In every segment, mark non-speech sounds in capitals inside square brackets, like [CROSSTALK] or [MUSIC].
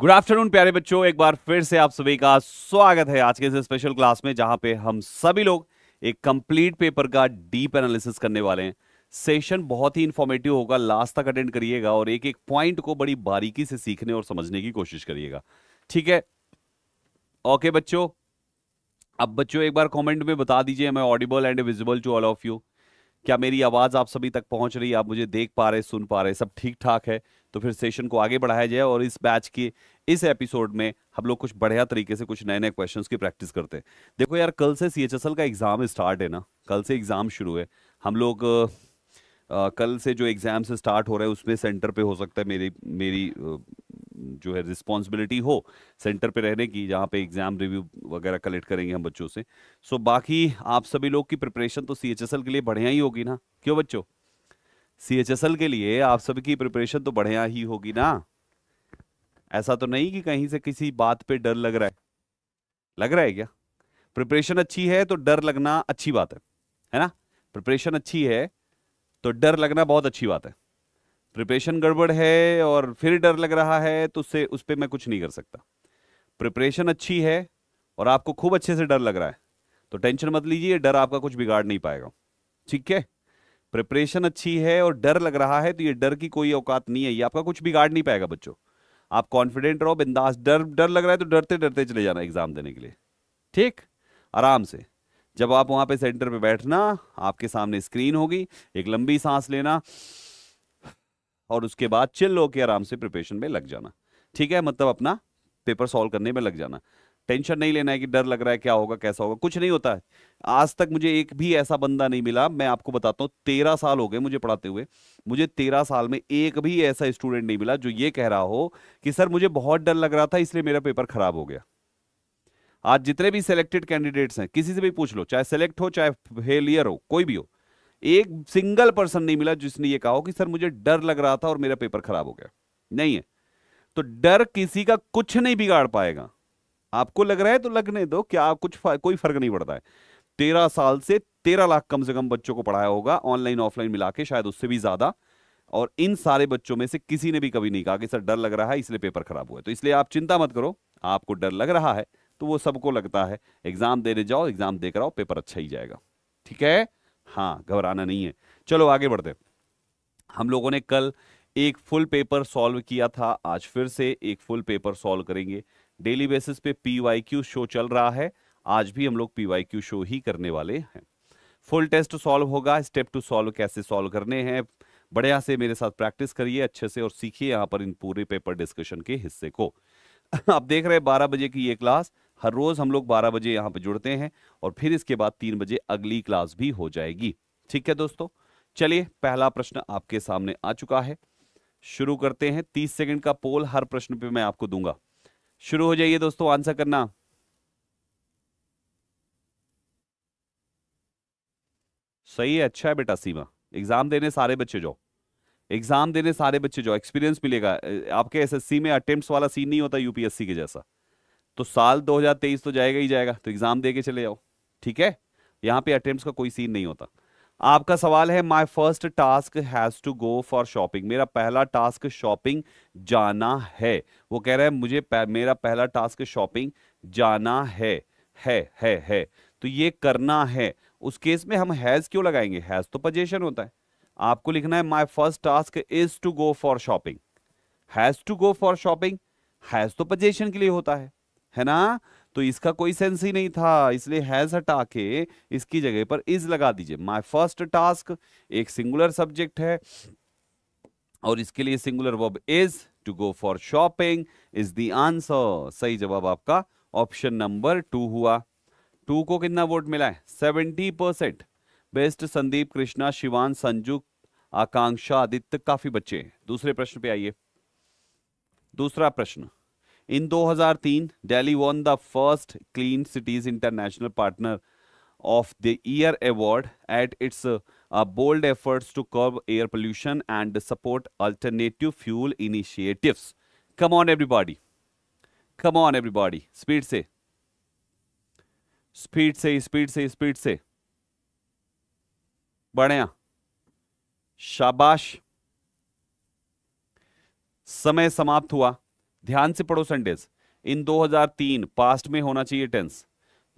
Good afternoon प्यारे बच्चों एक बार फिर से आप सभी का स्वागत है आज के इस स्पेशल क्लास में जहां पे हम सभी लोग एक कंप्लीट पेपर का डीप एनालिसिस करने वाले हैं सेशन बहुत ही इंफॉर्मेटिव होगा लास्ट तक अटेंड करिएगा और एक एक पॉइंट को बड़ी बारीकी से सीखने और समझने की कोशिश करिएगा ठीक है ओके बच्चों अब बच्चों एक बार कमेंट में बता दीजिए मैं audible and visible to all of you क्या मेरी आवाज़ आप सभी तक पहुंच रही है आप मुझे देख पा रहे सुन पा रहे सब ठीक ठाक है तो फिर सेशन को आगे बढ़ाया जाए और इस बैच के इस एपिसोड में हम लोग कुछ बढ़िया तरीके से कुछ नए नए क्वेश्चंस की प्रैक्टिस करते हैं देखो यार कल से सी का एग्ज़ाम स्टार्ट है ना कल से एग्ज़ाम शुरू है हम लोग आ, कल से जो एग्ज़ाम से स्टार्ट हो रहा है उसमें सेंटर पे हो सकता है मेरी मेरी जो है रिस्पॉन्सिबिलिटी हो सेंटर पे रहने की जहाँ पे एग्ज़ाम रिव्यू वगैरह कलेक्ट करेंगे हम बच्चों से सो बाकी आप सभी लोग की प्रिपरेशन तो सी के लिए बढ़िया ही होगी ना क्यों बच्चों सी के लिए आप सभी की प्रिपरेशन तो बढ़िया ही होगी ना ऐसा तो नहीं कि कहीं से किसी बात पे डर लग रहा है लग रहा है क्या प्रिपरेशन अच्छी है तो डर लगना अच्छी बात है है ना प्रिपरेशन अच्छी है तो डर लगना बहुत अच्छी बात है प्रिपरेशन गड़बड़ है और फिर डर लग रहा है तो उससे उस पर मैं कुछ नहीं कर सकता प्रिपरेशन अच्छी है और आपको खूब अच्छे से डर लग रहा है तो टेंशन मत लीजिए डर आपका कुछ बिगाड़ नहीं पाएगा ठीक है प्रिपरेशन अच्छी है और डर लग रहा है तो ये डर की कोई औकात नहीं है ये आपका कुछ बिगाड़ नहीं पाएगा बच्चों आप कॉन्फिडेंट रहो बिंदास डर डर लग रहा है तो डरते डरते चले जाना एग्जाम देने के लिए ठीक आराम से जब आप वहां पे सेंटर पे बैठना आपके सामने स्क्रीन होगी एक लंबी सांस लेना और उसके बाद चिल्लो के आराम से प्रिपरेशन में लग जाना ठीक है मतलब अपना पेपर सॉल्व करने में लग जाना टेंशन नहीं लेना है कि डर लग रहा है क्या होगा कैसा होगा कुछ नहीं होता है आज तक मुझे एक भी ऐसा बंदा नहीं मिला मैं आपको बताता हूँ तेरह साल हो गए मुझे पढ़ाते हुए मुझे तेरह साल में एक भी ऐसा स्टूडेंट नहीं मिला जो ये कह रहा हो कि सर मुझे बहुत डर लग रहा था इसलिए मेरा पेपर खराब हो गया आज जितने भी सिलेक्टेड कैंडिडेट्स हैं किसी से भी पूछ लो चाहे सेलेक्ट हो चाहे फेलियर हो कोई भी हो एक सिंगल पर्सन नहीं मिला जिसने ये कहा हो कि सर मुझे डर लग रहा था और मेरा पेपर खराब हो गया नहीं है तो डर किसी का कुछ नहीं बिगाड़ पाएगा आपको लग रहा है तो लगने दो क्या कुछ कोई फर्क नहीं पड़ता है तेरह साल से तेरह लाख कम से कम बच्चों को पढ़ाया होगा ऑनलाइन ऑफलाइन मिला के शायद उससे भी ज्यादा और इन सारे बच्चों में से किसी ने भी कभी नहीं कहा कि सर डर लग रहा है इसलिए पेपर खराब हुआ तो इसलिए आप चिंता मत करो आपको डर लग रहा है तो वो सबको लगता है एग्जाम देने जाओ एग्जाम देकर आओ पेपर अच्छा ही जाएगा ठीक है हाँ घबराना नहीं है चलो आगे बढ़ते हम लोगों ने कल एक फुल पेपर सॉल्व किया था आज फिर से एक फुल पेपर सॉल्व करेंगे डेली बेसिस पे पीवाई क्यू शो चल रहा है आज भी हम लोग पीवाई क्यू शो ही करने वाले हैं फुल टेस्ट सॉल्व होगा स्टेप टू सॉल्व कैसे सॉल्व करने हैं बढ़िया से मेरे साथ प्रैक्टिस करिए अच्छे से और सीखिए यहाँ पर इन पूरे पेपर डिस्कशन के हिस्से को [LAUGHS] आप देख रहे हैं बारह बजे की ये क्लास हर रोज हम लोग बारह बजे यहाँ पर जुड़ते हैं और फिर इसके बाद तीन बजे अगली क्लास भी हो जाएगी ठीक है दोस्तों चलिए पहला प्रश्न आपके सामने आ चुका है शुरू करते हैं तीस सेकंड का पोल हर प्रश्न पे मैं आपको दूंगा शुरू हो जाइए दोस्तों आंसर करना सही है अच्छा है बेटा सीमा एग्जाम देने सारे बच्चे जाओ एग्जाम देने सारे बच्चे जाओ एक्सपीरियंस मिलेगा आपके एसएससी में अटेम्प्ट वाला सीन नहीं होता यूपीएससी के जैसा तो साल 2023 तो जाएगा ही जाएगा तो एग्जाम दे के चले जाओ ठीक है यहाँ पे अटेम्प्ट का कोई सीन नहीं होता आपका सवाल है my first task has to go for shopping मेरा पहला टास्क शॉपिंग जाना है वो कह रहा है मुझे पह, मेरा पहला टास्क शॉपिंग जाना है है है है तो ये करना है उस केस में हम हैज क्यों लगाएंगे हैज तो पजेशन होता है आपको लिखना है my first task is to go for shopping has to go for shopping has तो पजेशन के लिए होता है है ना तो इसका कोई सेंस ही नहीं था इसलिए हैज हटा के इसकी जगह पर इज लगा दीजिए माई फर्स्ट टास्क एक सिंगुलर सब्जेक्ट है और इसके लिए singular verb is to go for shopping is the answer सही जवाब आपका ऑप्शन नंबर टू हुआ टू को कितना वोट मिला है seventy percent best Sandeep Krishna Shivan Sanju Akanksha Aditya काफी बच्चे हैं दूसरे प्रश्न पे आइए दूसरा प्रश्न in 2003 Delhi won the first clean cities international partner of the year award eight it's bold efforts to curb air pollution and support alternative fuel initiative come on everybody come on everybody speed से speed से speed से speed से बढ़िया शाबाश समय समाप्त हुआ ध्यान से पढ़ो संडेज इन 2003 पास्ट में होना चाहिए टेंस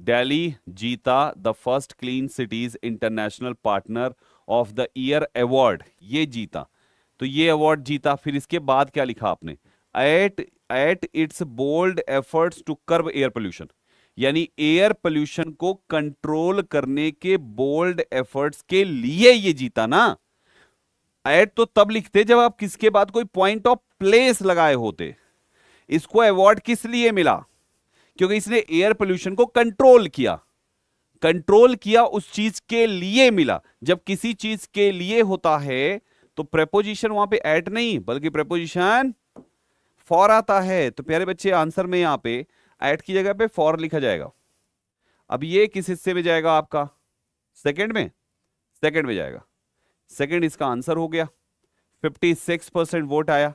दिल्ली जीता the first clean cities international partner of the year award ये जीता तो ये अवार्ड जीता फिर इसके बाद क्या लिखा आपने at at it's bold efforts to curb air pollution यानी एयर पोल्यूशन को कंट्रोल करने के बोल्ड एफर्ट्स के लिए ये जीता ना एट तो तब लिखते जब आप किसके बाद कोई पॉइंट ऑफ प्लेस लगाए होते इसको अवार्ड किस लिए मिला क्योंकि इसने एयर पोल्यूशन को कंट्रोल किया कंट्रोल किया उस चीज के लिए मिला जब किसी चीज के लिए होता है तो प्रेपोजिशन वहां पे ऐड नहीं बल्कि प्रेपोजिशन फॉर आता है तो प्यारे बच्चे आंसर में यहां पे ऐड की जगह पे फॉर लिखा जाएगा अब ये किस हिस्से में जाएगा आपका सेकंड में सेकंड में जाएगा सेकंड इसका आंसर हो गया 56 परसेंट वोट आया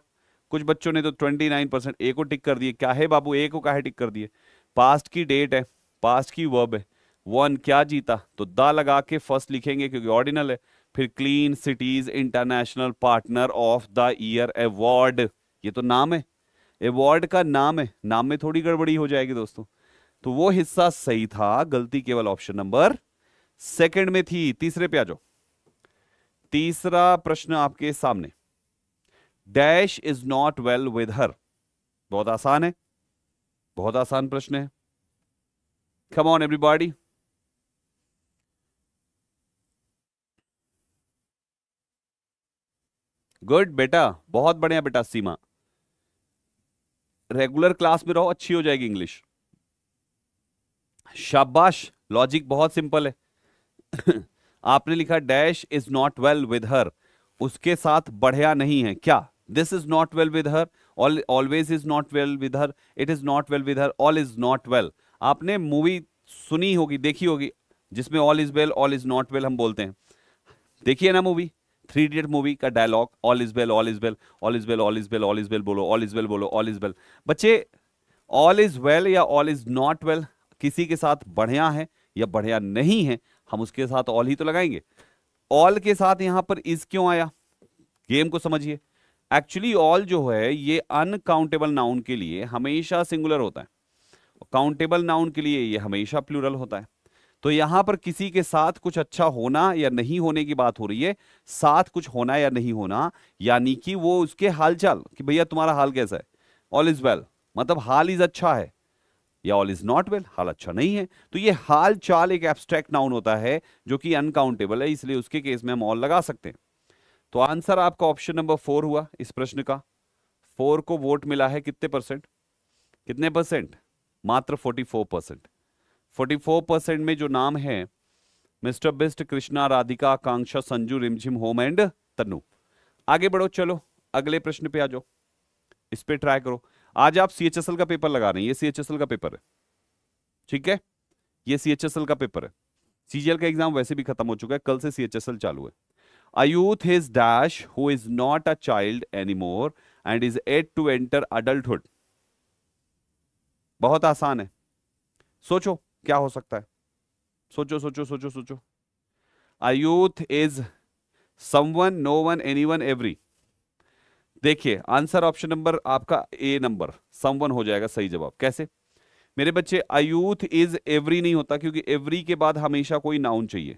कुछ बच्चों ने तो 29 परसेंट ए को टिक कर दिए क्या है बाबू ए को क्या है टिक कर दिए पास्ट की डेट है पास्ट की वर्ब है वन क्या जीता तो द लगा के फर्स्ट लिखेंगे क्योंकि ऑर्डिनल है फिर clean cities international partner of the year award ये तो नाम है अवार्ड का नाम है नाम में थोड़ी गड़बड़ी हो जाएगी दोस्तों तो वो हिस्सा सही था गलती केवल ऑप्शन नंबर सेकंड में थी तीसरे पे आ जाओ तीसरा प्रश्न आपके सामने dash is not well with her बहुत आसान है बहुत आसान प्रश्न है कम ऑन एवरीबॉडी गुड बेटा बहुत बढ़िया बेटा सीमा रेगुलर क्लास में रहो अच्छी हो जाएगी इंग्लिश शाबाश लॉजिक बहुत सिंपल है [COUGHS] आपने लिखा dash is not well with her उसके साथ बढ़िया नहीं है क्या this is not well with her all always is not well with her it is not well with her all is not well आपने मूवी सुनी होगी देखी होगी जिसमें all is well all is not well हम बोलते हैं देखिए ना मूवी थ्री इडियट मूवी का dialogue all is well all is well all is well all is well all is well बोलो ऑल इज वेल बोलो ऑल इज वेल बच्चे all is well या ऑल इज नॉट वेल किसी के साथ बढ़िया है या बढ़िया नहीं है हम उसके साथ ऑल ही तो लगाएंगे ऑल के साथ यहां पर इज क्यों आया गेम को समझिए एक्चुअली ऑल जो है ये अनकाउंटेबल नाउन के लिए हमेशा सिंगुलर होता है काउंटेबल नाउन के लिए ये हमेशा प्लूरल होता है तो यहां पर किसी के साथ कुछ अच्छा होना या नहीं होने की बात हो रही है साथ कुछ होना या नहीं होना यानी कि वो उसके हालचाल कि भैया तुम्हारा हाल कैसा है ऑल इज वेल मतलब हाल इज अच्छा है या ऑल इज नॉट वेल हाल अच्छा नहीं है तो ये हाल चाल एक एब्स्ट्रैक्ट नाउन होता है जो कि अनकाउंटेबल है इसलिए उसके केस में हम ऑल लगा सकते हैं तो आंसर आपका ऑप्शन नंबर फोर हुआ इस प्रश्न का फोर को वोट मिला है कितने परसेंट कितने परसेंट मात्र forty four percent forty four percent में जो नाम है mister Bisht Krishna Radhika Akanksha Sanju Rimjhim home and तनु आगे बढ़ो चलो अगले प्रश्न पे आ जाओ इस पर ट्राई करो आज आप सी का पेपर लगा रहे हैं ये सी का पेपर है ठीक है ये सी का पेपर है सीजीएल का एग्जाम वैसे भी खत्म हो चुका है कल से सी चालू है A youth dash dash who is not a child anymore and is yet to enter adulthood. बहुत आसान है सोचो क्या हो सकता है सोचो सोचो सोचो सोचो a youth is is no one any one every देखिए आंसर ऑप्शन नंबर आपका ए नंबर समवन हो जाएगा सही जवाब कैसे मेरे बच्चे अयूथ इज एवरी नहीं होता क्योंकि एवरी के बाद हमेशा कोई नाउन चाहिए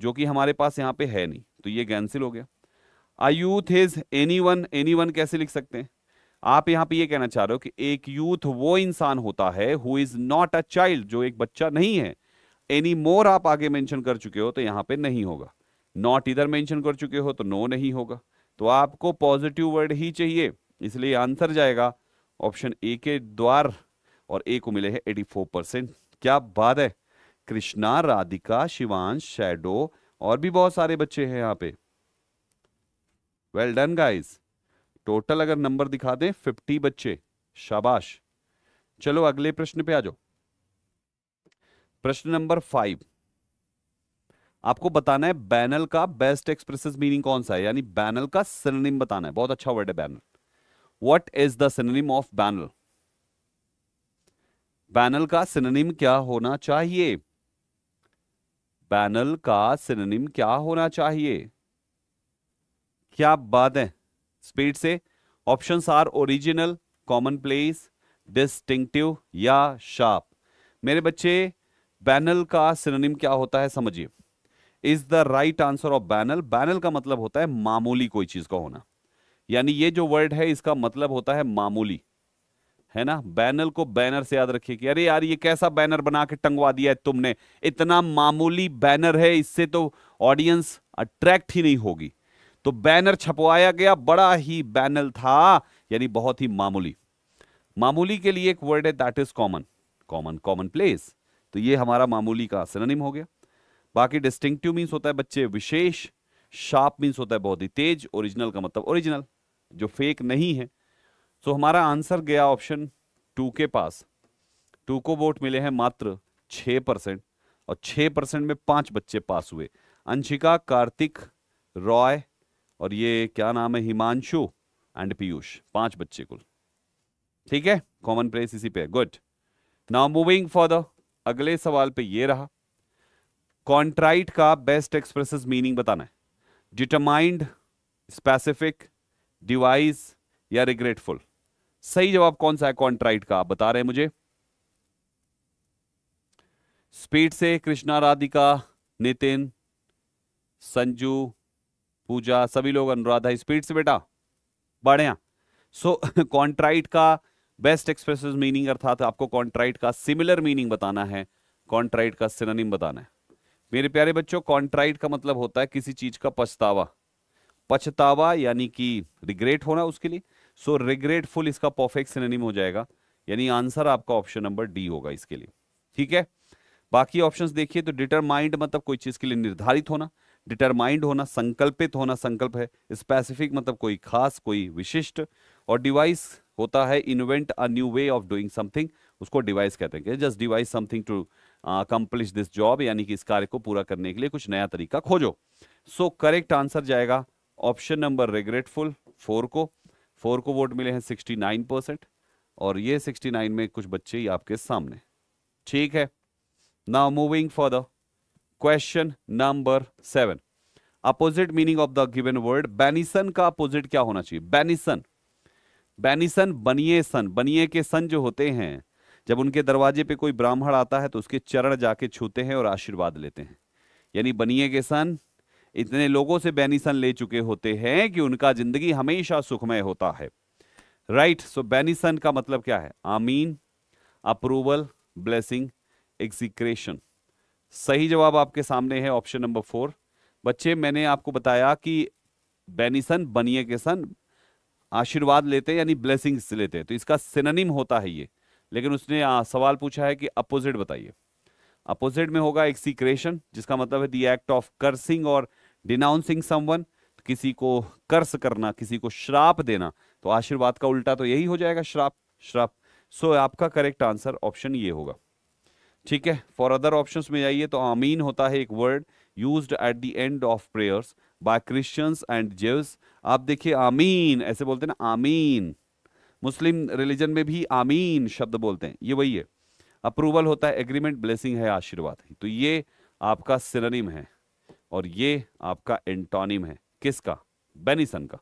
जो कि हमारे पास यहाँ पे है नहीं तो ये कैंसिल हो गया a youth is any one any one कैसे लिख सकते हैं आप यहाँ पे ये कहना चाह रहे हो कि एक यूथ वो इंसान होता है who is not a child जो एक बच्चा नहीं है एनी मोर आप आगे मेंशन कर चुके हो तो यहाँ पे नहीं होगा नॉट इधर मेंशन कर चुके हो तो नो नहीं होगा तो आपको पॉजिटिव वर्ड ही चाहिए इसलिए आंसर जाएगा ऑप्शन ए के द्वार और ए को मिले हैं एटी परसेंट क्या बात है कृष्णा राधिका शिवांश शैडो और भी बहुत सारे बच्चे हैं यहाँ पे वेल डन गाइस टोटल अगर नंबर दिखा दें फिफ्टी बच्चे शाबाश चलो अगले प्रश्न पे आ जाओ प्रश्न नंबर फाइव आपको बताना है बैनल का बेस्ट एक्सप्रेसिव मीनिंग कौन सा है यानी बैनल का सिनोनिम बताना है बहुत अच्छा वर्ड है banal what is the synonym of banal banal का सिनोनिम क्या होना चाहिए पैनल का सिनोनिम क्या होना चाहिए क्या बात है स्पीड से option are original commonplace distinctive या शार्प मेरे बच्चे बैनल का सिनोनिम क्या होता है समझिए is the right answer of banal banal का मतलब होता है मामूली कोई चीज का होना यानी ये जो वर्ड है इसका मतलब होता है मामूली है ना बैनर को बैनर से याद रखिए कि अरे यार ये कैसा बैनर बना के टंगवा दिया है तुमने इतना मामूली बैनर है इससे तो ऑडियंस अट्रैक्ट ही नहीं होगी तो बैनर छपवाया गया बड़ा ही बैनर था यानी बहुत ही मामूली मामूली के लिए एक वर्ड है that is common common commonplace तो ये हमारा मामूली का सिनोनिम हो गया बाकी डिस्टिंक्टिव मीन्स होता है बच्चे विशेष शार्प मीन्स होता है बहुत ही तेज ओरिजिनल का मतलब ओरिजिनल जो फेक नहीं है सो हमारा आंसर गया ऑप्शन टू के पास टू को वोट मिले हैं मात्र छ परसेंट और छह परसेंट में पांच बच्चे पास हुए अंशिका कार्तिक रॉय और ये क्या नाम है हिमांशु एंड पीयूष पांच बच्चे कुल ठीक है कॉमन प्लेस इसी पे good now moving for the अगले सवाल पे ये रहा कॉन्ट्राइट का बेस्ट एक्सप्रेस मीनिंग बताना है डिटरमाइंड स्पेसिफिक डिवाइस या रिग्रेटफुल सही जवाब कौन सा है कॉन्ट्राइट का आप बता रहे हैं मुझे स्पीड से कृष्णा राधिका नितिन संजू पूजा सभी लोग अनुराधा स्पीड से बेटा बढ़िया सो कॉन्ट्राइट [LAUGHS] का बेस्ट एक्सप्रेस मीनिंग अर्थात आपको कॉन्ट्राइट का सिमिलर मीनिंग बताना है कॉन्ट्राइट का सिनोनिम बताना है मेरे प्यारे बच्चों कॉन्ट्राइट का मतलब होता है किसी चीज का पछतावा पछतावा यानी कि रिग्रेट होना उसके लिए सो रिग्रेटफुल इसका परफेक्ट सिनेम हो जाएगा यानी आंसर आपका ऑप्शन नंबर डी होगा इसके लिए ठीक है बाकी ऑप्शंस देखिए तो डिटरमाइंड मतलब कोई चीज के लिए निर्धारित होना डिटरमाइंड होना संकल्पित होना संकल्प है स्पेसिफिक मतलब कोई खास कोई विशिष्ट और डिवाइस होता है invent a new way of doing something उसको डिवाइस कहते हैं just device something to accomplish this job यानी कि इस कार्य को पूरा करने के लिए कुछ नया तरीका खोजो सो करेक्ट आंसर जाएगा ऑप्शन नंबर रिग्रेटफुल फोर को फोर को वोट मिले हैं सिक्सटी नाइन परसेंट और ये सिक्सटी नाइन में कुछ बच्चे ही आपके सामने ठीक है now moving for the question number seven opposite meaning of the given word benison का अपोजिट क्या होना चाहिए बैनिसन बैनिसन बनिए सन बनिए के सन जो होते हैं जब उनके दरवाजे पे कोई ब्राह्मण आता है तो उसके चरण जाके छूते हैं और आशीर्वाद लेते हैं यानी बनिए के सन इतने लोगों से बैनिसन ले चुके होते हैं कि उनका जिंदगी हमेशा सुखमय होता है राइट सो बैनिसन का मतलब क्या है आमीन अप्रूवल ब्लेसिंग एग्जिक्रेशन सही जवाब आपके सामने है ऑप्शन नंबर फोर बच्चे मैंने आपको बताया कि बैनिसन बनिए के सन आशीर्वाद लेते हैं यानी ब्लेसिंग लेते हैं तो इसका सिनोनिम होता है ये लेकिन उसने आ, सवाल पूछा है कि अपोजिट बताइए अपोजिट में होगा एक्सीक्रेशन जिसका मतलब है दी एक्ट ऑफ कर्सिंग और डिनाउंसिंग समवन किसी को कर्स करना किसी को श्राप देना तो आशीर्वाद का उल्टा तो यही हो जाएगा श्राप श्राप सो so, आपका करेक्ट आंसर ऑप्शन ये होगा ठीक है फॉर अदर ऑप्शन में जाइए तो आमीन होता है एक word use at the end of prayers by Christians and Jews आप देखिए आमीन ऐसे बोलते हैं ना आमीन मुस्लिम रिलीजन में भी आमीन शब्द बोलते हैं ये वही है अप्रूवल होता है एग्रीमेंट ब्लेसिंग है आशीर्वाद तो ये आपका सिनोनिम है और ये आपका एंटोनिम है किसका बेनिसन का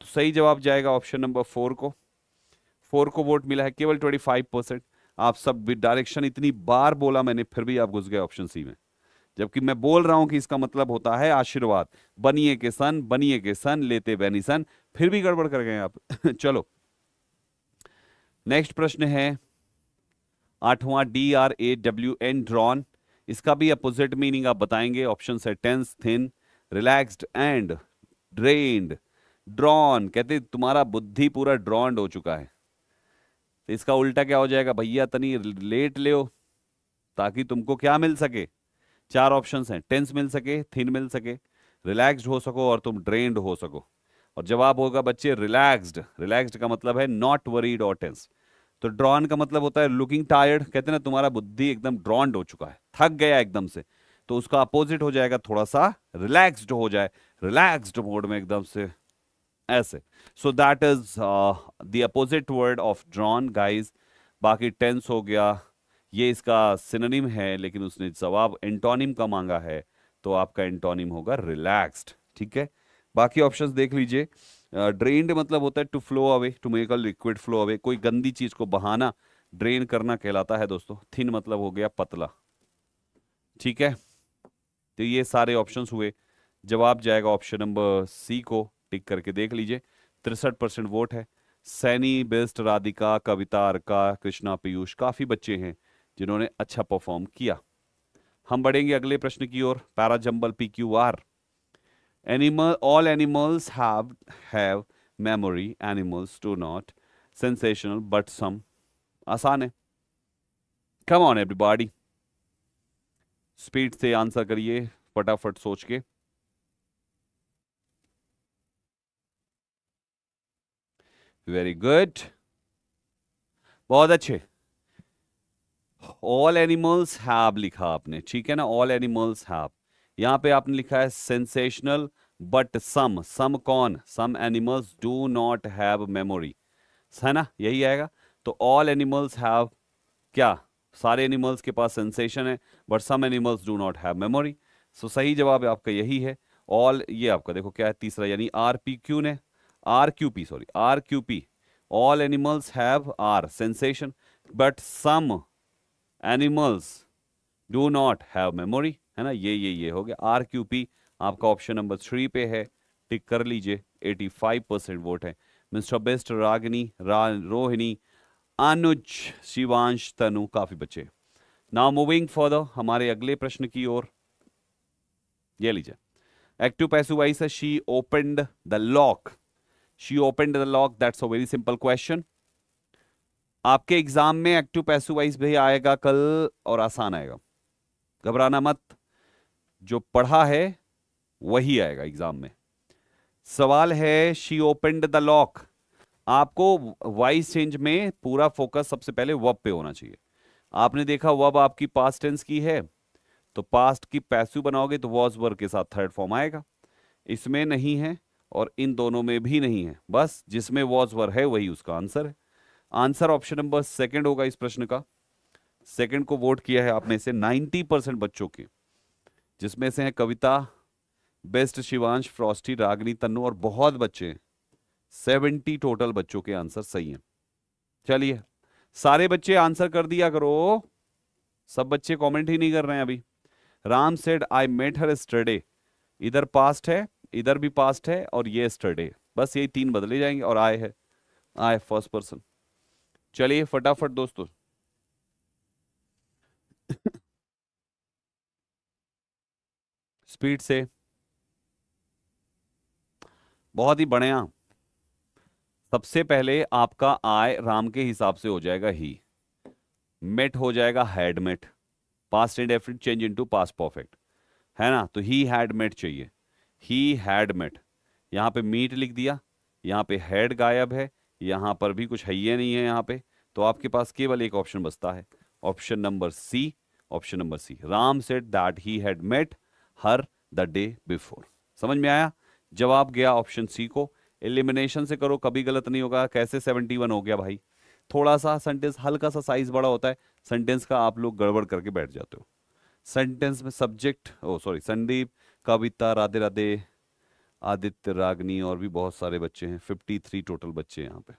तो सही जवाब जाएगा ऑप्शन नंबर फोर को फोर को वोट मिला है केवल ट्वेंटी फाइव परसेंट आप सब डायरेक्शन इतनी बार बोला मैंने फिर भी आप घुस गए ऑप्शन सी में जबकि मैं बोल रहा हूं कि इसका मतलब होता है आशीर्वाद बनिए के सन बनिए के सन लेते बेनिसन फिर भी गड़बड़ कर गए आप [LAUGHS] चलो नेक्स्ट प्रश्न है आठवां D R A W N drawn इसका भी अपोजिट मीनिंग आप बताएंगे ऑप्शन है tense thin relaxed and drained drawn कहते तुम्हारा बुद्धि पूरा ड्रॉन्ड हो चुका है तो इसका उल्टा क्या हो जाएगा भैया तनी लेट ले ताकि तुमको क्या मिल सके चार ऑप्शन हैं टेंस मिल सके थिन मिल सके रिलैक्स्ड हो सको और तुम ड्रेन्ड हो सको और जवाब होगा बच्चे रिलैक्स्ड रिलैक्स्ड का मतलब है नॉट वरीड और टेंस तो ड्रॉन का मतलब होता है लुकिंग टायर्ड कहते ना तुम्हारा बुद्धि एकदम ड्रॉन्ड हो चुका है थक गया एकदम से तो उसका अपोजिट हो जाएगा थोड़ा सा रिलैक्स्ड हो जाए रिलैक्स्ड मोड में एकदम से ऐसे so that is the opposite word of drawn guys बाकी टेंस हो गया ये इसका सिनोनिम है लेकिन उसने जवाब एंटोनिम का मांगा है तो आपका एंटोनिम होगा रिलैक्स्ड ठीक है बाकी ऑप्शंस देख लीजिए ड्रेन्ड मतलब होता है to flow away to make a liquid flow away कोई गंदी चीज को बहाना ड्रेन करना कहलाता है दोस्तों थिन मतलब हो गया पतला ठीक है तो ये सारे ऑप्शंस हुए जवाब जाएगा ऑप्शन नंबर सी को टिक करके देख लीजिए तिरसठ परसेंट वोट है सैनी बेस्ट राधिका कविता अर्का कृष्णा पीयूष काफ़ी बच्चे हैं जिन्होंने अच्छा परफॉर्म किया हम बढ़ेंगे अगले प्रश्न की ओर para jumble P Q R animal all animals have memory animals do not sensational but some आसान है कम ऑन एवरीबॉडी स्पीड से आंसर करिए फटाफट सोच के वेरी गुड बहुत अच्छे ऑल एनिमल्स हैव लिखा आपने ठीक है ना ऑल एनिमल्स हैव यहां पे आपने लिखा है सेंसेशनल बट सम सम कौन some animals do not have memory है ना यही आएगा तो ऑल एनिमल्स हैव क्या सारे एनिमल्स के पास सेंसेशन है but some animals do not have memory so सही जवाब आपका यही है ऑल ये आपका देखो क्या है तीसरा यानी आर पी क्यू ने R Q P sorry R Q P all animals have are sensation but some animals do not have memory है ना ये ये ये हो गया आर क्यू पी आपका ऑप्शन नंबर थ्री पे है टिक कर लीजिए 85 परसेंट वोट है मिस्टर बेस्ट रागिनी रा रोहिणी अनुज शिवांश तनु काफी बचे नाउ मूविंग फॉर द हमारे अगले प्रश्न की ओर ये लीजिए एक्टिव पैसु वाइस है she opened the lock she opened the lock that's a very simple question आपके एग्जाम में एक्टिव पैसिव वाइस भी आएगा कल और आसान आएगा घबराना मत जो पढ़ा है वही आएगा एग्जाम में सवाल है शी ओपेंड द लॉक आपको वाइस चेंज में पूरा फोकस सबसे पहले वब पे होना चाहिए आपने देखा वब आपकी पास्ट टेंस की है तो पास्ट की पैसू बनाओगे तो वॉज वर्ग के साथ थर्ड फॉर्म आएगा इसमें नहीं है और इन दोनों में भी नहीं है बस जिसमें वॉज वर है वही उसका आंसर है आंसर ऑप्शन नंबर सेकंड होगा इस प्रश्न का सेकंड को वोट किया है आपने से 90 परसेंट बच्चों के जिसमें से है कविता बेस्ट शिवांश फ्रॉस्टी रागनी तन्नू और बहुत बच्चे हैं सेवेंटी टोटल बच्चों के आंसर सही हैं चलिए सारे बच्चे आंसर कर दिया करो सब बच्चे कमेंट ही नहीं कर रहे हैं अभी Ram said I met her yesterday इधर पास्ट है इधर भी पास्ट है और ये स्टडे बस यही तीन बदले जाएंगे और आए है आए फर्स्ट पर्सन चलिए फटाफट दोस्तों स्पीड [COUGHS] से बहुत ही बढ़िया सबसे पहले आपका आय राम के हिसाब से हो जाएगा ही मेट हो जाएगा हैड मेट पास्ट एंड एफिड चेंज इनटू पास परफेक्ट है ना तो ही हैड मेट चाहिए ही हैड मेट यहाँ पे मीट लिख दिया यहाँ पे हेड गायब है यहाँ पर भी कुछ है ही नहीं है यहाँ पे तो आपके पास केवल एक ऑप्शन बचता है option number C option number C Ram said that he had met her the day before समझ में आया जवाब गया ऑप्शन सी को एलिमिनेशन से करो कभी गलत नहीं होगा कैसे 71 हो गया भाई थोड़ा सा सेंटेंस हल्का सा साइज बड़ा होता है सेंटेंस का आप लोग गड़बड़ करके बैठ जाते हो सेंटेंस में subject oh sorry Sandeep Kavita Radhe Radhe Aditya Ragini और भी बहुत सारे बच्चे हैं 53 टोटल बच्चे हैं यहाँ पे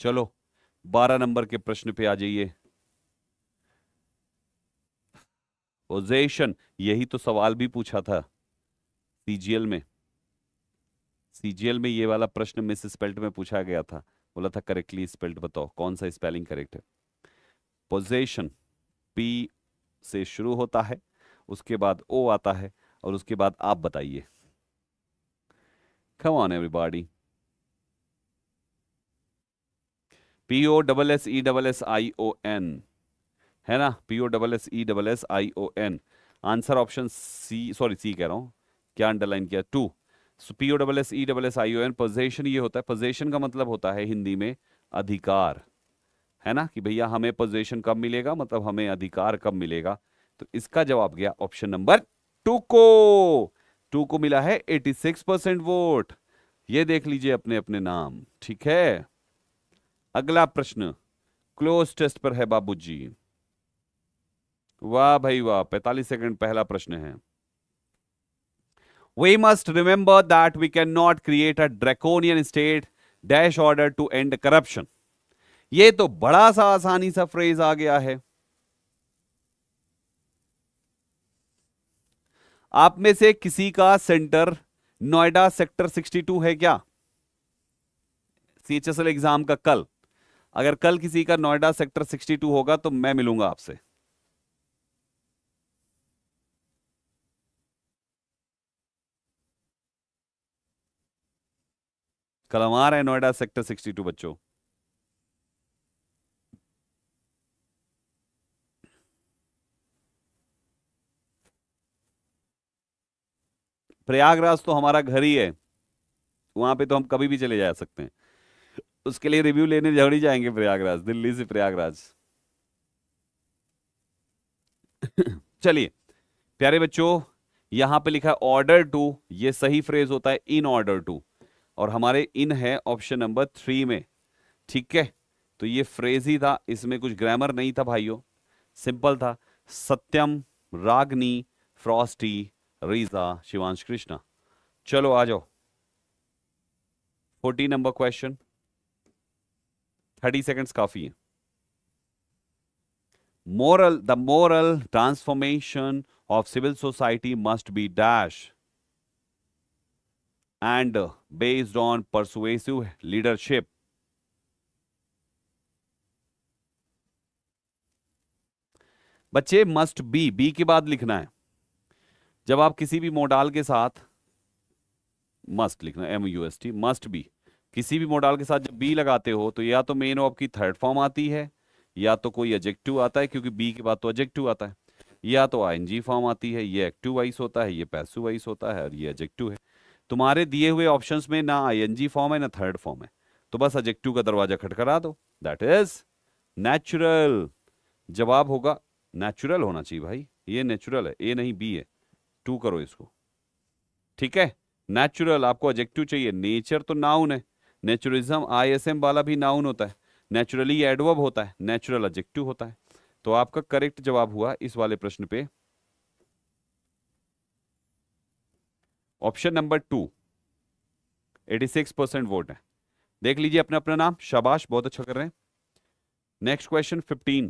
चलो 12 नंबर के प्रश्न पे आ जाइए पोजेशन यही तो सवाल भी पूछा था सीजीएल में सीजीएल में ये वाला प्रश्न मिस स्पेल्ट में पूछा गया था बोला था करेक्टली स्पेल्ट बताओ कौन सा स्पेलिंग करेक्ट है पोजेशन पी से शुरू होता है उसके बाद ओ आता है और उसके बाद आप बताइए come on everybody P O double S E double S I O N है ना P O double S E double S I O N answer option C sorry C कह रहा हूं क्या अंडरलाइन किया two so P O double S E double S I O N possession ये होता है पोजेशन का मतलब होता है हिंदी में अधिकार है ना कि भैया हमें पोजेशन कब मिलेगा मतलब हमें अधिकार कब मिलेगा तो इसका जवाब गया ऑप्शन नंबर टू को टू को मिला है 86 परसेंट वोट ये देख लीजिए अपने अपने नाम ठीक है अगला प्रश्न क्लोज टेस्ट पर है बाबूजी वाह भाई वाह 45 सेकंड पहला प्रश्न है we must remember that we cannot create a draconian state dash order to end corruption ye to bada sa aasani sa phrase aa gaya hai aap mein se kisi ka center noida sector 62 hai kya CHSL exam का कल अगर कल किसी का Noida sector 62 होगा तो मैं मिलूंगा आपसे कलमार है नोएडा सेक्टर 62 बच्चों प्रयागराज तो हमारा घर ही है वहां पे तो हम कभी भी चले जा सकते हैं उसके लिए रिव्यू लेने जरूरी जाएंगे प्रयागराज दिल्ली से प्रयागराज चलिए प्यारे बच्चों यहां पे लिखा है ऑर्डर टू ये सही फ्रेज होता है इन ऑर्डर टू और हमारे इन है ऑप्शन नंबर थ्री में ठीक है तो ये फ्रेज ही था इसमें कुछ ग्रामर नहीं था भाइयों सिंपल था सत्यम रागनी फ्रॉस्टी रीजा शिवांश कृष्णा चलो आ जाओ forty number question thirty seconds काफी है moral the moral transformation of civil society must be dash and based on persuasive leadership. बच्चे मस्ट बी बी के बाद लिखना है जब आप किसी भी मोडाल के साथ मस्ट लिखना M U S T must be किसी भी मोडाल के साथ जब बी लगाते हो तो या तो मेन आपकी थर्ड फॉर्म आती है या तो कोई एजेक्टिव आता है क्योंकि बी के बाद तो एजेक्टिव आता है या तो आईएनजी फॉर्म आती है ये एक्टिव वाइस होता है ये पैसिव वाइस होता है और ये एजेक्टिव है तुम्हारे दिए हुए ऑप्शन में ना आई फॉर्म है ना थर्ड फॉर्म है तो बस अजेक्टिव का दरवाजा खटखरा दो दैट इज नेचुरल जवाब होगा नेचुरल होना चाहिए भाई ये नेचुरल है ए नहीं बी है टू करो इसको ठीक है नेचुरल आपको एजेक्टिव चाहिए नेचर तो नाउन है नेचुरिज्म आईएसएम वाला भी नाउन होता है नेचुरली एडवर्ब होता है नेचुरल एजेक्टिव होता है तो आपका करेक्ट जवाब हुआ इस वाले प्रश्न पे option number two 86 percent vote है देख लीजिए अपना अपना नाम शाबाश बहुत अच्छा कर रहे हैं नेक्स्ट क्वेश्चन 15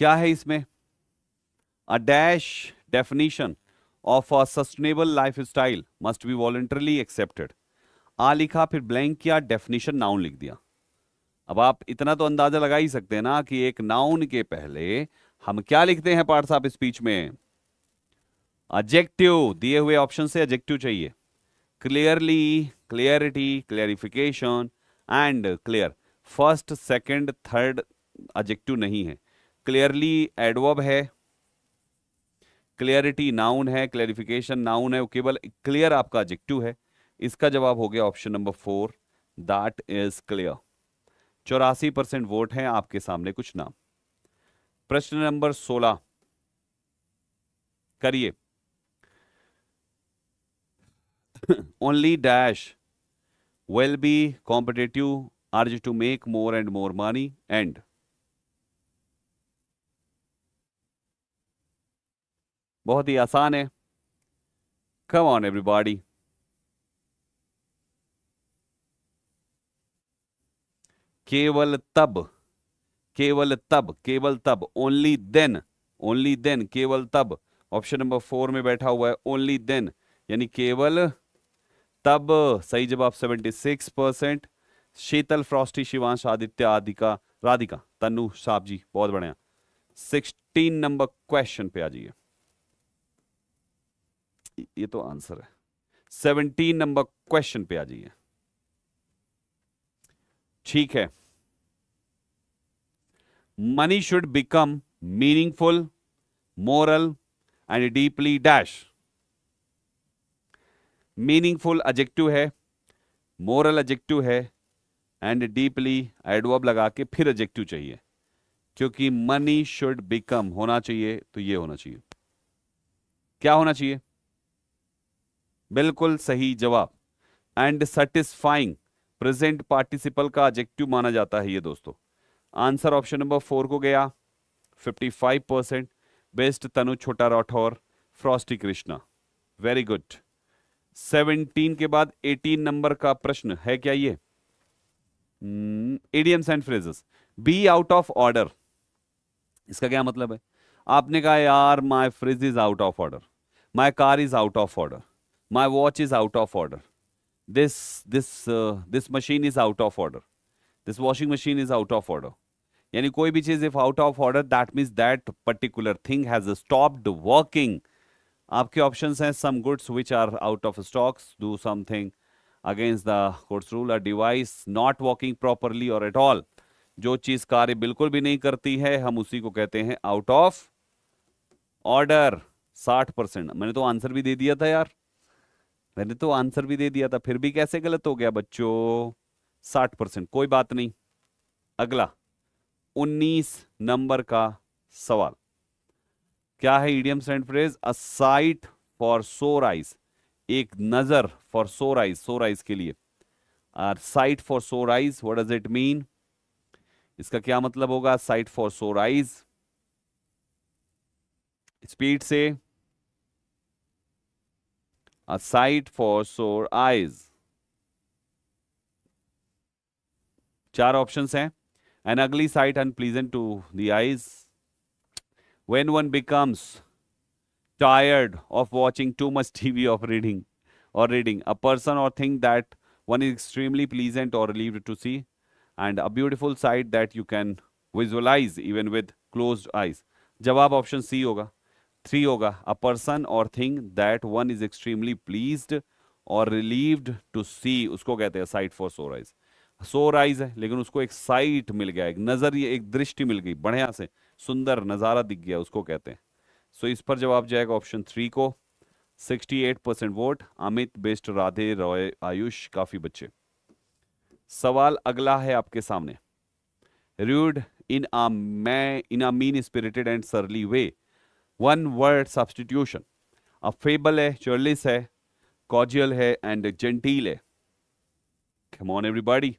क्या है इसमें a dash definition of a sustainable lifestyle must be voluntarily accepted आ लिखा फिर ब्लैंक किया डेफिनेशन नाउन लिख दिया अब आप इतना तो अंदाजा लगा ही सकते हैं ना कि एक नाउन के पहले हम क्या लिखते हैं पाठ साहब स्पीच में एडजेक्टिव दिए हुए ऑप्शन से एडजेक्टिव चाहिए clearly clarity clarification and clear first second third adjective नहीं है क्लियरली एडवर्ब है क्लियरिटी नाउन है क्लियरिफिकेशन नाउन है केवल क्लियर आपका एडजेक्टिव है इसका जवाब हो गया option number four that is clear चौरासी परसेंट वोट है आपके सामने कुछ नाम प्रश्न नंबर सोलह करिए only dash will be competitive urge to make more and more money and बहुत ही आसान है कम ऑन एवरीबॉडी केवल तब केवल तब केवल तब ओनली देन ओनली देन केवल तब ऑप्शन नंबर फोर में बैठा हुआ है ओनली देन यानी केवल तब सही जवाब 76 परसेंट शीतल फ्रॉस्टी शिवांश आदित्य आदिका राधिका तनु साहब जी बहुत बढ़िया 16 नंबर क्वेश्चन पे आ जाइए ये तो आंसर है 17 नंबर क्वेश्चन पे आ जाइए ठीक है money should become meaningful moral and deeply dash meaningful adjective है मोरल एजेक्टिव है एंड डीपली एडवर्ब लगा के फिर एजेक्टिव चाहिए क्योंकि मनी शुड बिकम होना चाहिए तो ये होना चाहिए क्या होना चाहिए बिल्कुल सही जवाब एंड सेटिस्फाइंग प्रेजेंट पार्टिसिपल का एजेक्टिव माना जाता है ये दोस्तों आंसर ऑप्शन नंबर फोर को गया 55 परसेंट बेस्ट तनु छोटा Rathore Frosty Krishna very good seventeen के बाद एटीन नंबर का प्रश्न है क्या ये idioms and phrases be out of order इसका क्या मतलब है आपने कहा यार my fridge is out of order my car is out of order my watch is out of order this this this machine is out of order this washing machine is out of order यानी कोई भी चीज if out of order that means that particular thing has stopped working आपके options हैं some goods which are out of stocks do something against the court's rule a device not working properly और at all जो चीज कार्य बिल्कुल भी नहीं करती है हम उसी को कहते हैं आउट ऑफ ऑर्डर साठ परसेंट मैंने तो आंसर भी दे दिया था यार मैंने तो आंसर भी दे दिया था फिर भी कैसे गलत हो गया बच्चों साठ परसेंट कोई बात नहीं अगला उन्नीस नंबर का सवाल क्या है idiom and phrase a sight for sore eyes एक नजर for sore eyes sore eyes के लिए a sight for sore eyes what does it mean इसका क्या मतलब होगा sight for sore eyes speed से a sight for sore eyes चार ऑप्शंस हैं an ugly sight unpleasant to the eyes when one becomes tired of watching too much TV of reading or reading, a person or thing that one is extremely pleasant or relieved to see, and a beautiful sight that you can visualize even with closed eyes. jawab option c hoga 3 hoga a person or thing that one is extremely pleased or relieved to see usko kehte कहते sight for sore eyes sore eyes है लेकिन उसको एक site मिल गया एक नजरिए एक दृष्टि मिल गई बढ़िया से सुंदर नज़ारा दिख गया उसको कहते हैं सो इस पर जवाब जाएगा ऑप्शन थ्री को 68 percent vote Amit best Radhe Roy Ayush काफी बच्चे सवाल अगला है आपके सामने रूड इन आ मैं in a mean spirited and surly way one word substitution affable है चर्लिस है कॉजियल है एंड जेंटील है कम ऑन एवरीबॉडी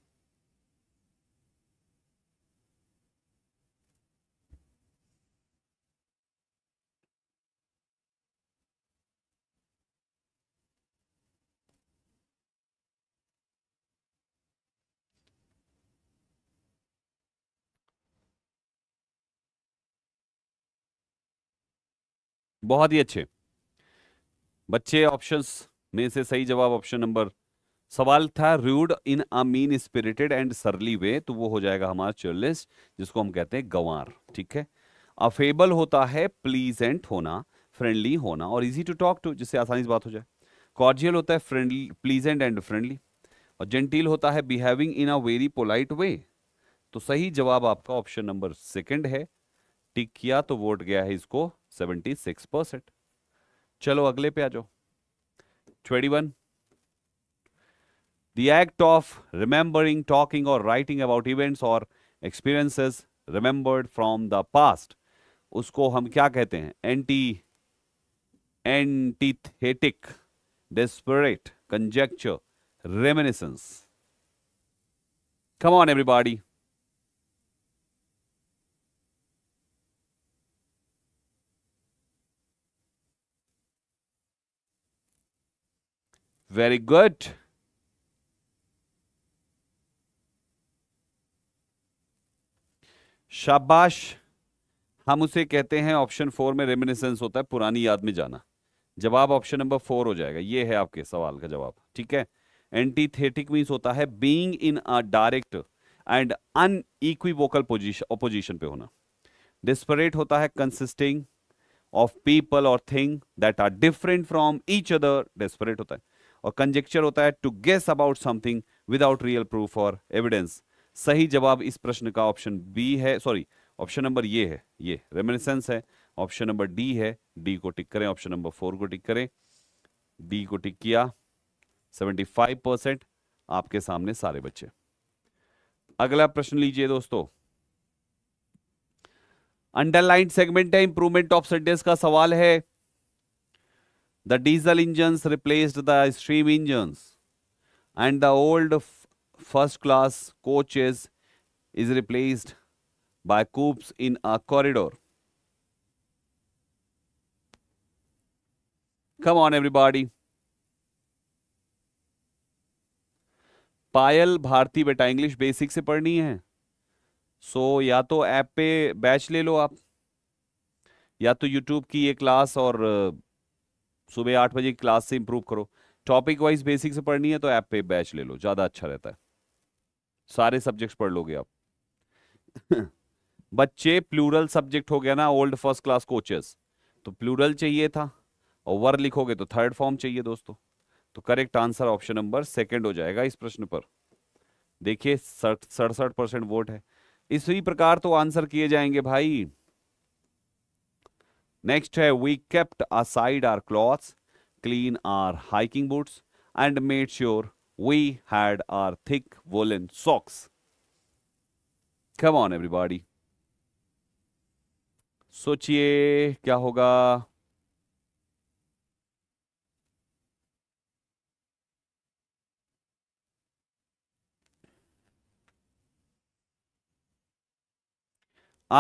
बहुत ही अच्छे बच्चे ऑप्शंस में से सही जवाब ऑप्शन नंबर सवाल था rude in a mean spirited and surly way तो वो हो जाएगा हमारा चर्लिस जिसको हम कहते हैं गवार ठीक है अफेबल होता है प्लीजेंट होना फ्रेंडली होना और इजी टू टॉक टू जिससे आसानी से बात हो जाए कॉर्जियल होता है फ्रेंडली प्लीजेंट एंड फ्रेंडली और जेंटील होता है behaving in a very polite way तो सही जवाब आपका ऑप्शन नंबर सेकेंड है टिक किया तो वोट गया है इसको सेवेंटी सिक्स परसेंट चलो अगले पे आ जाओ twenty one the act of remembering talking और राइटिंग अबाउट इवेंट्स और experiences remembered from the past उसको हम क्या कहते हैं anti antithetic disparate conjecture reminiscence come on everybody very good शाबाश हम उसे कहते हैं ऑप्शन फोर में रेमिनेसेंस होता है पुरानी याद में जाना जवाब ऑप्शन नंबर फोर हो जाएगा ये है आपके सवाल का जवाब ठीक है एंटीथेटिक मीन होता है being in a direct and opposition opposition पे होना डिस्परेट होता है कंसिस्टिंग ऑफ पीपल और thing that are different from each other disparate होता है और कंजेक्चर होता है to guess about something without real proof और एविडेंस सही जवाब इस प्रश्न का ऑप्शन बी है सॉरी ऑप्शन नंबर ये है ये रेमिनेसेंस है ऑप्शन नंबर डी है डी को टिक करें ऑप्शन नंबर फोर को टिक करें डी को टिक किया 75 परसेंट आपके सामने सारे बच्चे अगला प्रश्न लीजिए दोस्तों अंडरलाइन सेगमेंट है इंप्रूवमेंट ऑफ सेंटेंस का सवाल है The diesel engines replaced the steam engines and the old first class coaches is replaced by coupes in a corridor. Come on everybody. पायल भारती बेटा इंग्लिश बेसिक से पढ़नी है सो so, या तो ऐप पे बैच ले लो आप या तो यूट्यूब की ये क्लास और uh, सुबह आठ बजे क्लास से इंप्रूव करो टॉपिक वाइज बेसिक से पढ़नी है तो ऐप पे बैच ले लो ज़्यादा अच्छा रहता है सारे सब्जेक्ट्स पढ़ लोगे आप [LAUGHS] बच्चे प्लूरल सब्जेक्ट हो गया ना ओल्ड फर्स्ट क्लास कोचेस तो प्लूरल चाहिए था और वर लिखोगे तो थर्ड फॉर्म चाहिए दोस्तों तो correct answer option number second हो जाएगा इस प्रश्न पर देखिए सड़सठ परसेंट वोट है इसी प्रकार तो आंसर किए जाएंगे भाई नेक्स्ट है we kept aside our clothes clean our hiking boots and made sure we had our thick woollen socks come on everybody सोचिए क्या होगा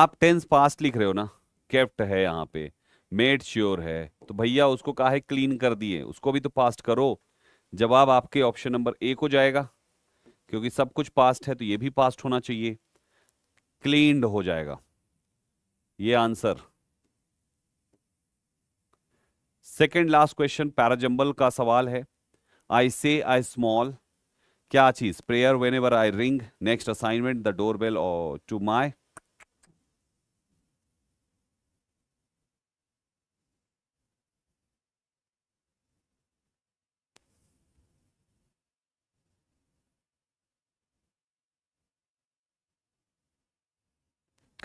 आप टेंस पास्ट लिख रहे हो ना केप्ट है यहाँ पे मेड श्योर है तो भैया उसको कहा है क्लीन कर दिए उसको भी तो पास्ट करो जवाब आपके ऑप्शन नंबर ए को जाएगा क्योंकि सब कुछ पास्ट है तो ये भी पास्ट होना चाहिए क्लीन हो जाएगा ये answer second last question parajumble का सवाल है आई से आई स्मॉल क्या चीज prayer whenever I ring next assignment the doorbell to my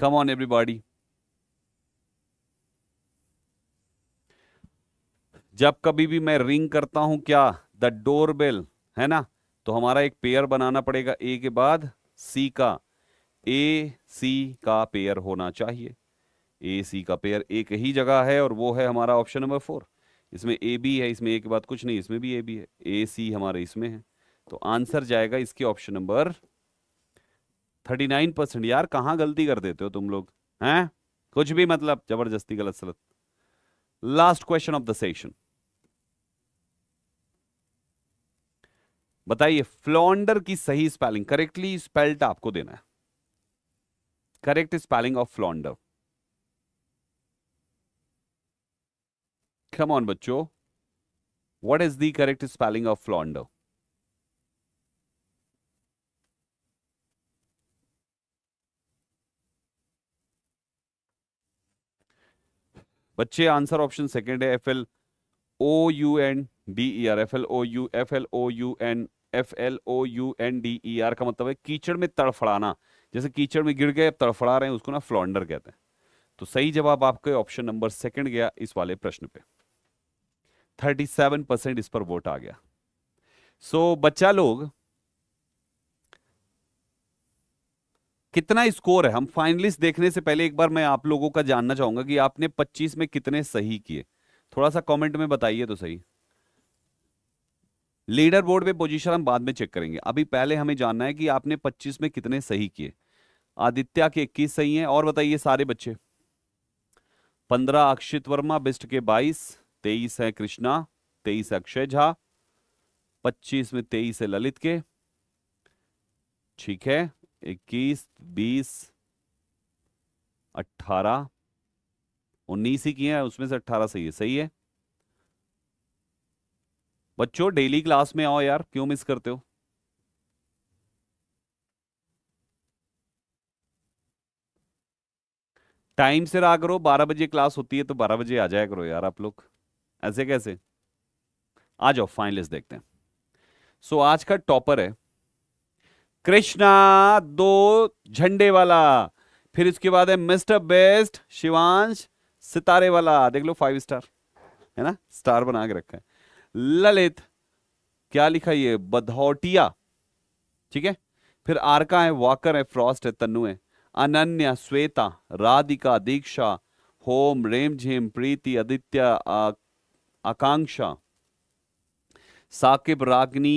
Come on, everybody. जब कभी भी मैं रिंग करता हूं क्या द डोर बेल है ना तो हमारा एक पेयर बनाना पड़ेगा ए के बाद सी का ए सी का पेयर होना चाहिए ए सी का पेयर एक ही जगह है और वो है हमारा ऑप्शन नंबर फोर इसमें ए बी है इसमें ए के बाद कुछ नहीं इसमें भी ए बी है ए सी हमारे इसमें है तो आंसर जाएगा इसके option number thirty nine percent यार कहां गलती कर देते हो तुम लोग हैं कुछ भी मतलब जबरदस्ती गलत सलत last question of the session बताइए फ्लॉन्डर की सही स्पेलिंग करेक्टली स्पेल्ट आपको देना है correct spelling of flounder come on बच्चों what is the correct spelling of flounder बच्चे आंसर ऑप्शन सेकेंड है F L O U N D E R F L O U F L O U N F L O U N D E R का मतलब है कीचड़ में तड़फड़ाना जैसे कीचड़ में गिर गए तड़फड़ा रहे हैं उसको ना फ्लॉन्डर कहते हैं तो सही जवाब आपके ऑप्शन नंबर सेकंड गया इस वाले प्रश्न पे 37 परसेंट इस पर वोट आ गया सो so, बच्चा लोग कितना स्कोर है हम फाइनलिस्ट देखने से पहले एक बार मैं आप लोगों का जानना चाहूंगा कि आपने 25 में कितने सही किए थोड़ा सा कमेंट में बताइए तो सही लीडर बोर्ड पे पोजीशन हम बाद में चेक करेंगे अभी पहले हमें जानना है कि आपने 25 में कितने सही किए आदित्य के 21 सही हैं और बताइए सारे बच्चे 15 अक्षित वर्मा बिस्ट के 22 तेईस है कृष्णा तेईस अक्षय झा पच्चीस में तेईस है ललित के ठीक है इक्कीस बीस अट्ठारह उन्नीस ही किए हैं उसमें से अट्ठारह सही है सही है बच्चों डेली क्लास में आओ यार क्यों मिस करते हो टाइम से रहा करो बारह बजे क्लास होती है तो बारह बजे आ जाया करो यार आप लोग ऐसे कैसे आ जाओ फाइनलिस्ट देखते हैं सो so, आज का टॉपर है कृष्णा दो झंडे वाला फिर इसके बाद है मिस्टर बेस्ट शिवांश सितारे वाला देख लो फाइव स्टार है ना स्टार बना के रखा है ललित क्या लिखा ये बधौटिया ठीक है फिर आरका है वाकर है फ्रॉस्ट है तनु है अनन्या श्वेता राधिका दीक्षा होम रेम झेम प्रीति आदित्य आकांक्षा साकिब रागनी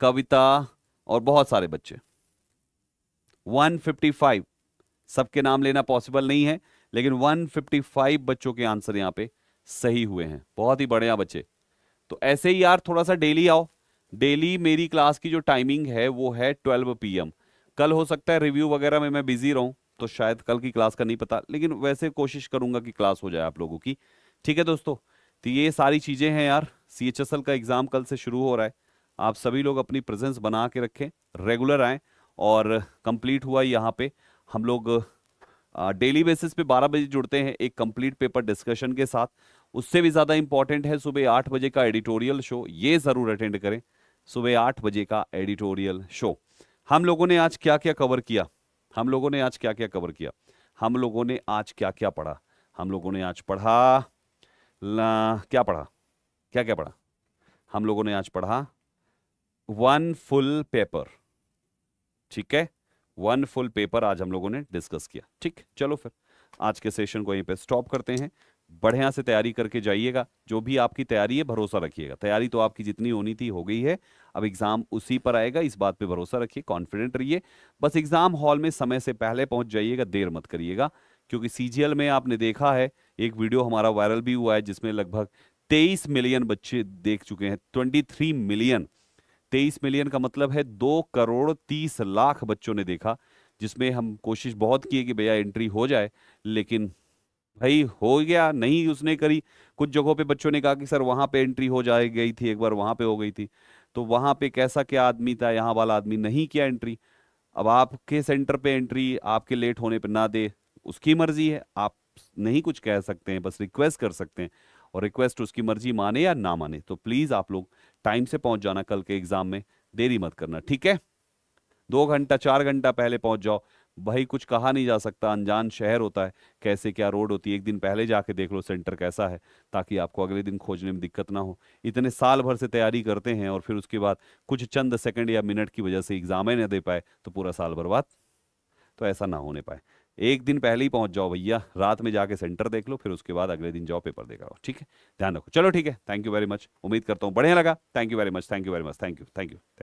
कविता और बहुत सारे बच्चे 155 सबके नाम लेना पॉसिबल नहीं है लेकिन 155 बच्चों के आंसर यहां पे सही हुए हैं बहुत ही बढ़िया बच्चे तो ऐसे ही यार थोड़ा सा डेली आओ डेली मेरी क्लास की जो टाइमिंग है वो है 12 पीएम कल हो सकता है रिव्यू वगैरह में मैं बिजी रहूं तो शायद कल की क्लास का नहीं पता लेकिन वैसे कोशिश करूंगा कि क्लास हो जाए आप लोगों की ठीक है दोस्तों तो ये सारी चीजें हैं यार सी का एग्जाम कल से शुरू हो रहा है आप सभी लोग अपनी प्रेजेंस बना के रखें रेगुलर आएँ और कंप्लीट हुआ यहाँ पे हम लोग डेली बेसिस पे 12 बजे जुड़ते हैं एक कंप्लीट पेपर डिस्कशन के साथ उससे भी ज़्यादा इंपॉर्टेंट है सुबह आठ बजे का एडिटोरियल शो ये ज़रूर अटेंड करें सुबह आठ बजे का एडिटोरियल शो हम लोगों ने आज क्या क्या कवर किया हम लोगों ने आज क्या क्या कवर किया हम लोगों ने आज क्या क्या पढ़ा हम लोगों ने आज पढ़ा क्या पढ़ा क्या क्या पढ़ा हम लोगों ने आज पढ़ा वन फुल पेपर ठीक है वन फुल पेपर आज हम लोगों ने डिस्कस किया ठीक चलो फिर आज के सेशन को यहीं पे स्टॉप करते हैं बढ़िया से तैयारी करके जाइएगा जो भी आपकी तैयारी है भरोसा रखिएगा तैयारी तो आपकी जितनी होनी थी हो गई है अब एग्जाम उसी पर आएगा इस बात पे भरोसा रखिए कॉन्फिडेंट रहिए बस एग्जाम हॉल में समय से पहले पहुंच जाइएगा देर मत करिएगा क्योंकि सीजीएल में आपने देखा है एक वीडियो हमारा वायरल भी हुआ है जिसमें लगभग तेईस मिलियन बच्चे देख चुके हैं ट्वेंटी मिलियन तेईस मिलियन का मतलब है दो करोड़ तीस लाख बच्चों ने देखा जिसमें हम कोशिश बहुत किए कि भैया एंट्री हो जाए लेकिन भाई हो गया नहीं उसने करी कुछ जगहों पे बच्चों ने कहा कि सर वहाँ पे एंट्री हो जाए गई थी एक बार वहाँ पे हो गई थी तो वहाँ पे कैसा क्या आदमी था यहाँ वाला आदमी नहीं किया एंट्री अब आपके सेंटर पे एंट्री आपके लेट होने पर ना दे उसकी मर्जी है आप नहीं कुछ कह सकते हैं बस रिक्वेस्ट कर सकते हैं और रिक्वेस्ट उसकी मर्जी माने या ना माने तो प्लीज़ आप लोग टाइम से पहुंच जाना कल के एग्जाम में देरी मत करना ठीक है दो घंटा चार घंटा पहले पहुंच जाओ भाई कुछ कहा नहीं जा सकता अनजान शहर होता है कैसे क्या रोड होती है एक दिन पहले जाके देख लो सेंटर कैसा है ताकि आपको अगले दिन खोजने में दिक्कत ना हो इतने साल भर से तैयारी करते हैं और फिर उसके बाद कुछ चंद सेकंड या मिनट की वजह से एग्जाम ही ना दे पाए तो पूरा साल बर्बाद तो ऐसा ना होने पाए एक दिन पहले ही पहुंच जाओ भैया रात में जाके सेंटर देख लो फिर उसके बाद अगले दिन जाओ पेपर देख रहा ठीक है ध्यान रखो चलो ठीक है थैंक यू वेरी मच उम्मीद करता हूँ बढ़िया लगा thank you very much thank you very much thank you thank you